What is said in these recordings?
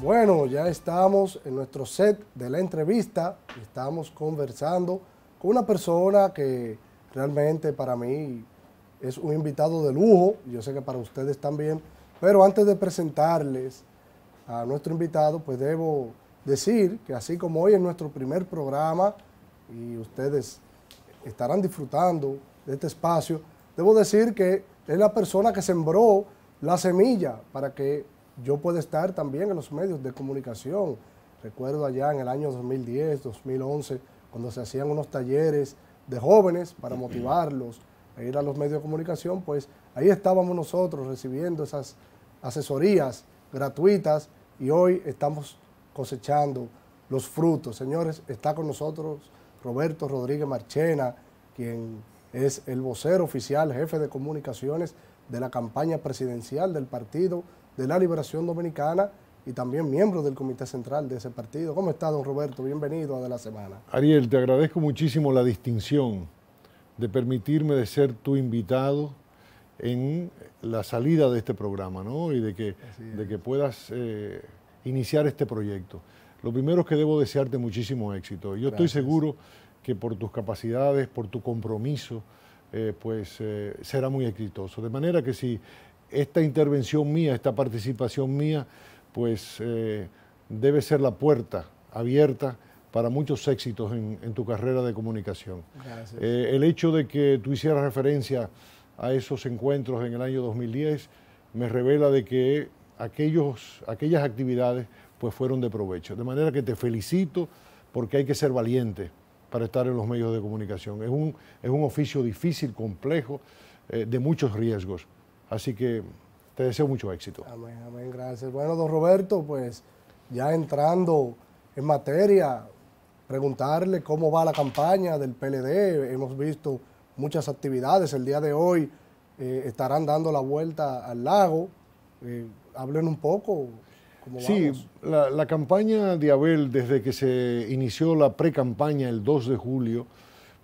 Bueno, ya estamos en nuestro set de la entrevista, estamos conversando con una persona que realmente para mí es un invitado de lujo, yo sé que para ustedes también, pero antes de presentarles a nuestro invitado, pues debo decir que así como hoy es nuestro primer programa y ustedes estarán disfrutando de este espacio, debo decir que es la persona que sembró la semilla para que yo puedo estar también en los medios de comunicación. Recuerdo allá en el año 2010, 2011, cuando se hacían unos talleres de jóvenes para motivarlos a ir a los medios de comunicación, pues ahí estábamos nosotros recibiendo esas asesorías gratuitas y hoy estamos cosechando los frutos. Señores, está con nosotros Roberto Rodríguez Marchena, quien es el vocero oficial, jefe de comunicaciones de la campaña presidencial del partido de la Liberación Dominicana y también miembro del Comité Central de ese partido. ¿Cómo está, don Roberto? Bienvenido a De la Semana. Ariel, te agradezco muchísimo la distinción de permitirme de ser tu invitado en la salida de este programa, ¿no? Y de que, de que puedas eh, iniciar este proyecto. Lo primero es que debo desearte muchísimo éxito. Yo estoy seguro que por tus capacidades, por tu compromiso, eh, pues eh, será muy exitoso. De manera que si esta intervención mía, esta participación mía, pues eh, debe ser la puerta abierta para muchos éxitos en, tu carrera de comunicación. Eh, el hecho de que tú hicieras referencia a esos encuentros en el año 2010 me revela de que aquellos, aquellas actividades pues fueron de provecho. De manera que te felicito porque hay que ser valiente para estar en los medios de comunicación. Es un, oficio difícil, complejo, eh, de muchos riesgos. Así que te deseo mucho éxito. Amén, amén, gracias. Bueno, don Roberto, pues ya entrando en materia, preguntarle cómo va la campaña del PLD. Hemos visto muchas actividades. El día de hoy eh, estarán dando la vuelta al lago. Eh, hablen un poco. sí, La, la, campaña de Abel, desde que se inició la pre-campaña el 2 de julio,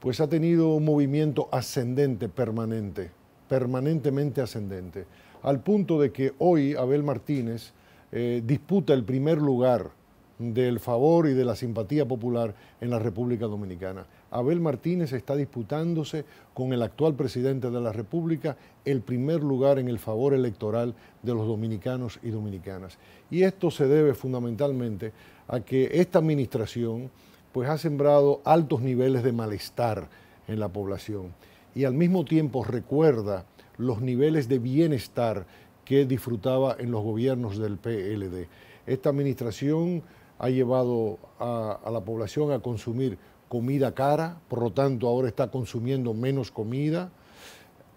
pues ha tenido un movimiento ascendente permanente permanentemente ascendente, al punto de que hoy Abel Martínez eh, disputa el primer lugar del favor y de la simpatía popular en la República Dominicana. Abel Martínez está disputándose con el actual presidente de la República el primer lugar en el favor electoral de los dominicanos y dominicanas. Y esto se debe fundamentalmente a que esta administración pues, ha sembrado altos niveles de malestar en la población y al mismo tiempo recuerda los niveles de bienestar que disfrutaba en los gobiernos del PLD. Esta administración ha llevado a, la población a consumir comida cara, por lo tanto ahora está consumiendo menos comida.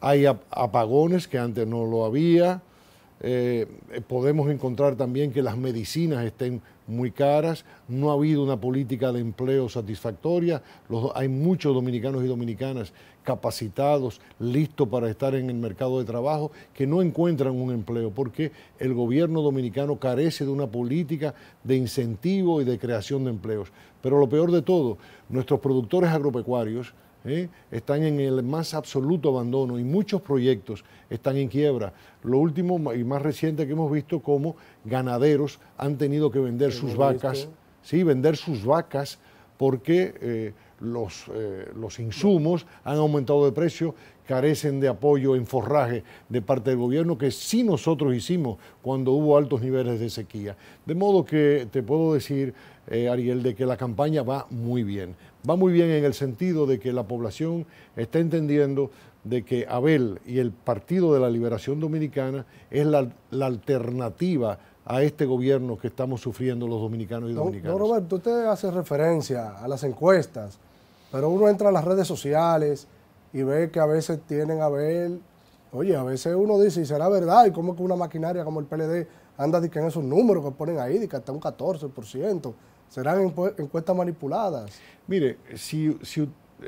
Hay apagones que antes no lo había. Eh, eh, podemos encontrar también que las medicinas estén muy caras, no ha habido una política de empleo satisfactoria, hay muchos dominicanos y dominicanas capacitados, listos para estar en el mercado de trabajo, que no encuentran un empleo porque el gobierno dominicano carece de una política de incentivo y de creación de empleos. Pero lo peor de todo, nuestros productores agropecuarios, ¿eh? están en el más absoluto abandono y muchos proyectos están en quiebra. Lo último y más reciente que hemos visto como ganaderos han tenido que vender sus vacas, sí, vender sus vacas porque eh, eh, los, insumos han aumentado de precio, carecen de apoyo en forraje de parte del gobierno, que sí nosotros hicimos cuando hubo altos niveles de sequía. De modo que te puedo decir, Ariel, de que la campaña va muy bien va muy bien en el sentido de que la población está entendiendo de que Abel y el Partido de la Liberación Dominicana es la, alternativa a este gobierno que estamos sufriendo los dominicanos y dominicanas. No, Roberto, usted hace referencia a las encuestas, pero uno entra a las redes sociales y ve que a veces tienen a Abel, oye, a veces uno dice, ¿y será verdad? ¿Y cómo que una maquinaria como el PLD anda diciendo esos números que ponen ahí, de que hasta un 14%? ¿Serán encuestas manipuladas? Mire, si,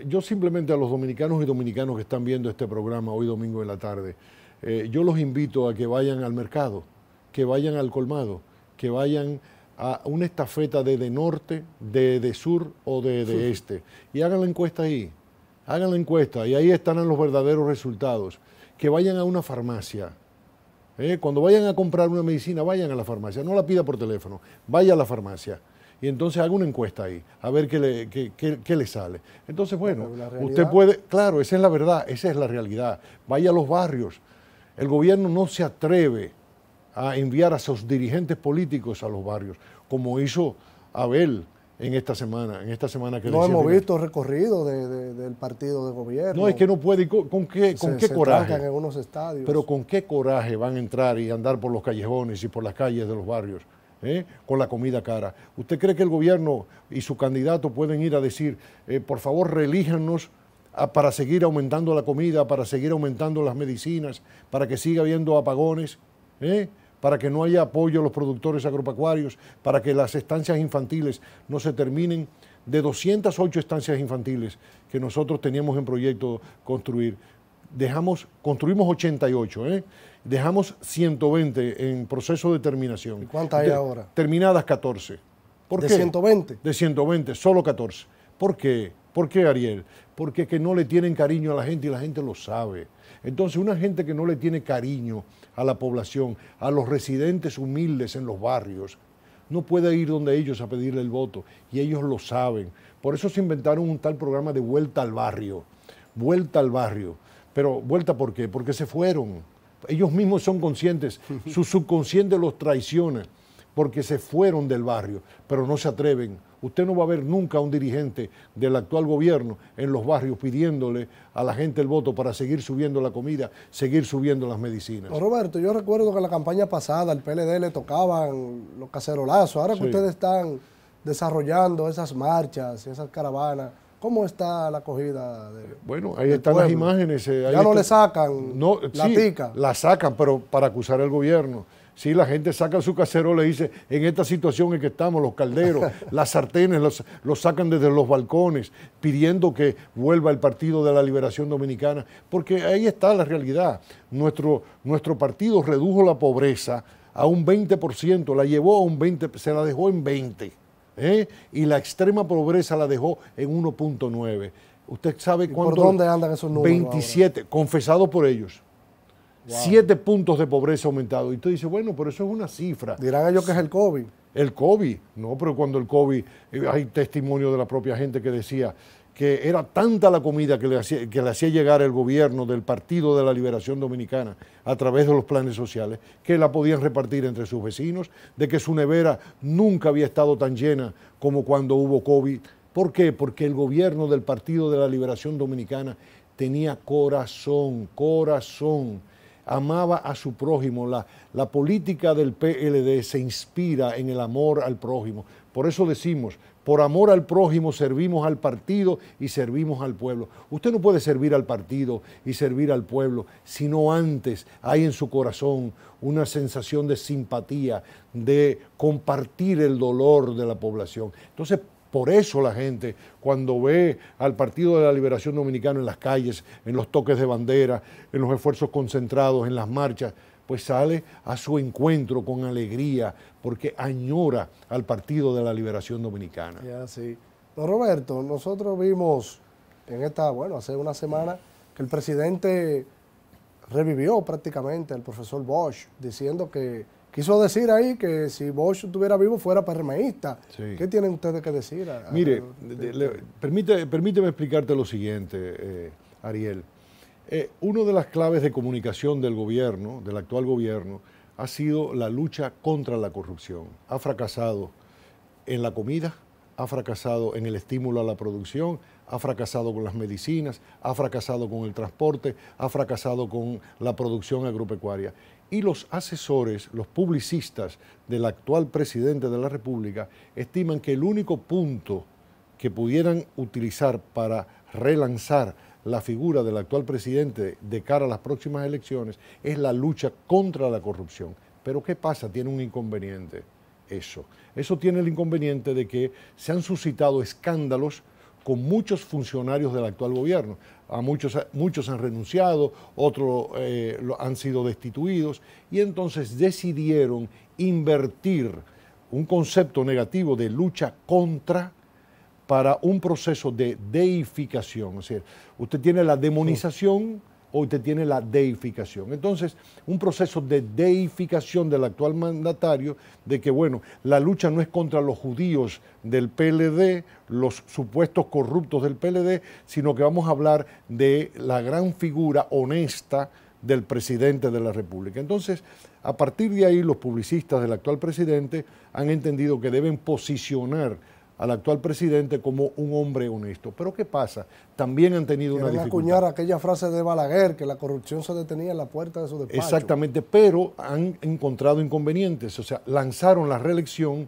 yo simplemente a los dominicanos y dominicanos que están viendo este programa hoy domingo en la tarde, eh, yo los invito a que vayan al mercado, que vayan al colmado, que vayan a una estafeta de, de norte, de, de sur o de, de este. Y hagan la encuesta ahí, hagan la encuesta y ahí estarán los verdaderos resultados. Que vayan a una farmacia. Eh, cuando vayan a comprar una medicina, vayan a la farmacia, no la pida por teléfono, vaya a la farmacia y entonces haga una encuesta ahí, a ver qué le, qué, qué, le sale. Entonces, bueno, usted puede, claro, esa es la verdad, esa es la realidad. Vaya a los barrios. El gobierno no se atreve a enviar a sus dirigentes políticos a los barrios, como hizo Abel en esta semana, en esta semana que no hemos visto recorrido del partido de gobierno. No es que no puede. ¿Con, qué, con se, qué coraje? En unos estadios. Pero con qué coraje van a entrar y andar por los callejones y por las calles de los barrios ¿eh? con la comida cara. ¿Usted cree que el gobierno y su candidato pueden ir a decir, eh, por favor, relíjanos ah, para seguir aumentando la comida, para seguir aumentando las medicinas, para que siga habiendo apagones? ¿eh? para que no haya apoyo a los productores agropecuarios, para que las estancias infantiles no se terminen, de 208 estancias infantiles que nosotros teníamos en proyecto construir, dejamos, construimos 88, ¿eh? dejamos 120 en proceso de terminación. cuántas hay ahora? Terminadas 14. ¿Por ¿De 120? De 120, solo 14. ¿Por qué? ¿Por qué, Ariel? Porque que no le tienen cariño a la gente y la gente lo sabe. Entonces, una gente que no le tiene cariño a la población, a los residentes humildes en los barrios, no puede ir donde ellos a pedirle el voto. Y ellos lo saben. Por eso se inventaron un tal programa de vuelta al barrio. Vuelta al barrio pero vuelta, ¿por qué? Porque se fueron. Ellos mismos son conscientes, su subconsciente los traiciona porque se fueron del barrio, pero no se atreven. Usted no va a ver nunca a un dirigente del actual gobierno en los barrios pidiéndole a la gente el voto para seguir subiendo la comida, seguir subiendo las medicinas. Roberto, yo recuerdo que en la campaña pasada al PLD le tocaban los cacerolazos. Ahora que ustedes están desarrollando esas marchas, esas caravanas, ¿Cómo está la acogida? De, bueno, ahí están las imágenes. Eh, ya no le sacan no, la sí, La sacan, pero para acusar al gobierno. Sí, la gente saca su casero, le dice, en esta situación en que estamos, los calderos, las sartenes, los, sacan desde los balcones, pidiendo que vuelva el Partido de la Liberación Dominicana, porque ahí está la realidad. Nuestro, nuestro partido redujo la pobreza a un 20%, la llevó a un 20%, se la dejó en 20%. ¿eh? y la extrema pobreza la dejó en 1.9. ¿Usted sabe cuánto? ¿Por dónde andan esos números? 27, confesado por ellos. 7 Siete puntos de pobreza aumentado. Y tú dices, bueno, pero eso es una cifra. Dirán ellos que es el COVID. El COVID, no, pero cuando el COVID, eh, hay testimonio de la propia gente que decía, que era tanta la comida que le, hacía, que hacía, llegar el gobierno del Partido de la Liberación Dominicana a través de los planes sociales, que la podían repartir entre sus vecinos, de que su nevera nunca había estado tan llena como cuando hubo COVID. ¿Por qué? Porque el gobierno del Partido de la Liberación Dominicana tenía corazón, corazón, amaba a su prójimo. La, la política del PLD se inspira en el amor al prójimo. Por eso decimos, por amor al prójimo servimos al partido y servimos al pueblo. Usted no puede servir al partido y servir al pueblo, si no antes hay en su corazón una sensación de simpatía, de compartir el dolor de la población. Entonces, por eso la gente, cuando ve al Partido de la Liberación Dominicana en las calles, en los toques de bandera, en los esfuerzos concentrados, en las marchas, pues sale a su encuentro con alegría porque añora al Partido de la Liberación Dominicana. Ya, sí. Roberto, nosotros vimos en esta, bueno, hace una semana que el presidente revivió prácticamente al profesor Bosch diciendo que quiso decir ahí que si Bosch estuviera vivo fuera permeísta. ¿Qué tienen ustedes que decir? Mire, ah, permíteme explicarte lo siguiente, eh, Ariel. Eh, una de las claves de comunicación del gobierno, del actual gobierno, ha sido la lucha contra la corrupción. Ha fracasado en la comida, ha fracasado en el estímulo a la producción, ha fracasado con las medicinas, ha fracasado con el transporte, ha fracasado con la producción agropecuaria. Y los asesores, los publicistas del actual presidente de la República estiman que el único punto que pudieran utilizar para relanzar la figura del actual presidente de cara a las próximas elecciones es la lucha contra la corrupción. Pero ¿qué pasa? Tiene un inconveniente eso. Eso tiene el inconveniente de que se han suscitado escándalos con muchos funcionarios del actual gobierno. A muchos, muchos han renunciado, otros eh, han sido destituidos y entonces decidieron invertir un concepto negativo de lucha contra para un proceso de deificación. Es decir, usted tiene la demonización o usted tiene la deificación. Entonces, un proceso de deificación del actual mandatario, de que, bueno, la lucha no es contra los judíos del PLD, los supuestos corruptos del PLD, sino que vamos a hablar de la gran figura honesta del presidente de la República. Entonces, a partir de ahí, los publicistas del actual presidente han entendido que deben posicionar al actual presidente como un hombre honesto. Pero ¿qué pasa? También han tenido una dificultad. acuñar aquella frase de Balaguer, que la corrupción se detenía en la puerta de su despacho. Exactamente, pero han encontrado inconvenientes. O sea, lanzaron la reelección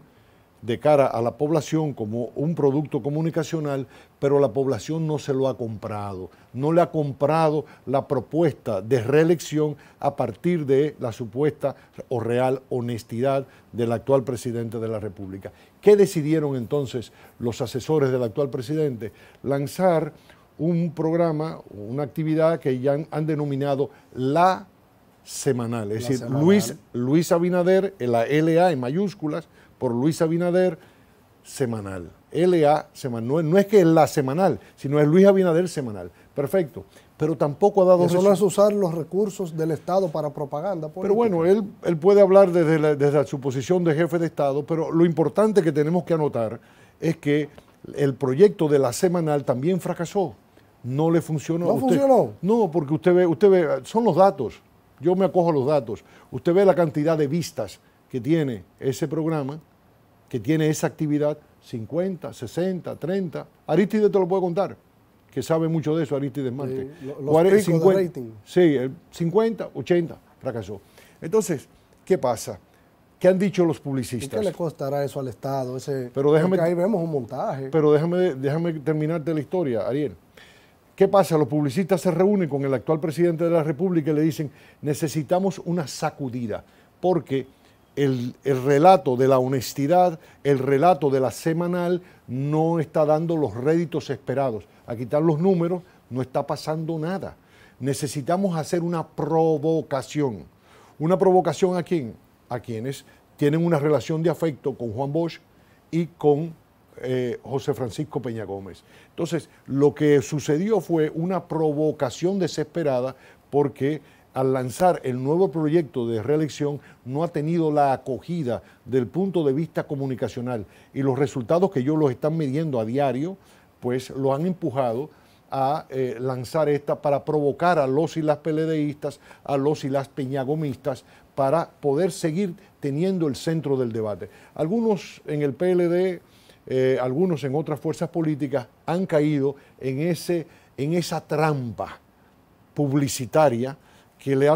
de cara a la población como un producto comunicacional, pero la población no se lo ha comprado, no le ha comprado la propuesta de reelección a partir de la supuesta o real honestidad del actual presidente de la República. ¿Qué decidieron entonces los asesores del actual presidente? Lanzar un programa, una actividad que ya han, denominado la semanal, es decir, Luis, Luis Abinader, la LA en mayúsculas, por Luis Abinader semanal. LA semanal. No, es que es la semanal, sino es Luis Abinader semanal. Perfecto. Pero tampoco ha dado. Eso no es usar los recursos del Estado para propaganda. Pero bueno, él, él puede hablar desde, su posición de jefe de Estado, pero lo importante que tenemos que anotar es que el proyecto de la semanal también fracasó. No le funcionó. ¿No funcionó? No, porque usted ve, usted ve, son los datos. Yo me acojo a los datos. Usted ve la cantidad de vistas que tiene ese programa que tiene esa actividad, 50, 60, 30. Aristide te lo puede contar, que sabe mucho de eso, Aristides Marte. los 50, de rating. Sí, 50, 80, fracasó. Entonces, ¿qué pasa? ¿Qué han dicho los publicistas? ¿Qué le costará eso al Estado? Ese, pero déjame, ahí vemos un montaje. Pero déjame, déjame terminarte la historia, Ariel. ¿Qué pasa? Los publicistas se reúnen con el actual presidente de la República y le dicen, necesitamos una sacudida, porque el, relato de la honestidad, el relato de la semanal, no está dando los réditos esperados. A quitar los números no está pasando nada. Necesitamos hacer una provocación. ¿Una provocación a quién? A quienes tienen una relación de afecto con Juan Bosch y con eh, José Francisco Peña Gómez. Entonces, lo que sucedió fue una provocación desesperada porque al lanzar el nuevo proyecto de reelección no ha tenido la acogida del punto de vista comunicacional y los resultados que ellos los están midiendo a diario, pues lo han empujado a eh, lanzar esta para provocar a los y las PLDistas, a los y las peñagomistas, para poder seguir teniendo el centro del debate. Algunos en el PLD, eh, algunos en otras fuerzas políticas han caído en, ese, en esa trampa publicitaria que le,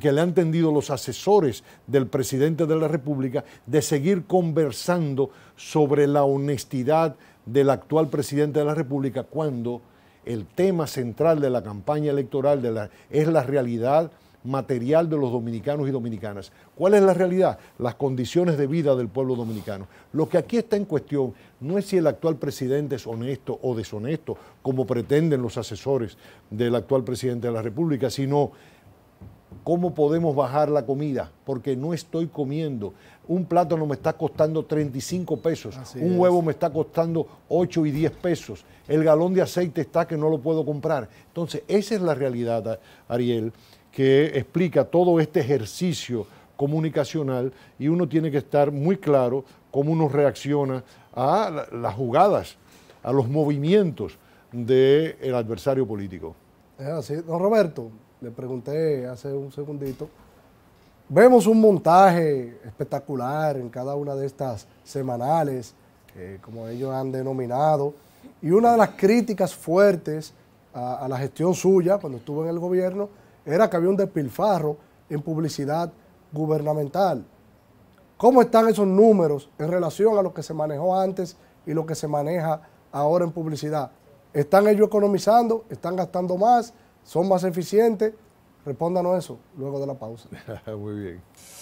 que le han tendido los asesores del presidente de la República de seguir conversando sobre la honestidad del actual presidente de la República cuando el tema central de la campaña electoral de la, es la realidad material de los dominicanos y dominicanas. ¿Cuál es la realidad? Las condiciones de vida del pueblo dominicano. Lo que aquí está en cuestión no es si el actual presidente es honesto o deshonesto, como pretenden los asesores del actual presidente de la República, sino ¿Cómo podemos bajar la comida? Porque no estoy comiendo. Un plátano me está costando 35 pesos, un huevo me está costando 8 y 10 pesos, el galón de aceite está que no lo puedo comprar. Entonces, esa es la realidad, Ariel, que explica todo este ejercicio comunicacional y uno tiene que estar muy claro cómo uno reacciona a las jugadas, a los movimientos del adversario político. así. Don Roberto, le pregunté hace un segundito, vemos un montaje espectacular en cada una de estas semanales, como ellos han denominado, y una de las críticas fuertes a, a la gestión suya cuando estuvo en el gobierno era que había un despilfarro en publicidad gubernamental. ¿Cómo están esos números en relación a lo que se manejó antes y lo que se maneja ahora en publicidad? ¿Están ellos economizando? ¿Están gastando más? son más eficientes? Respóndanos eso luego de la pausa. Muy bien.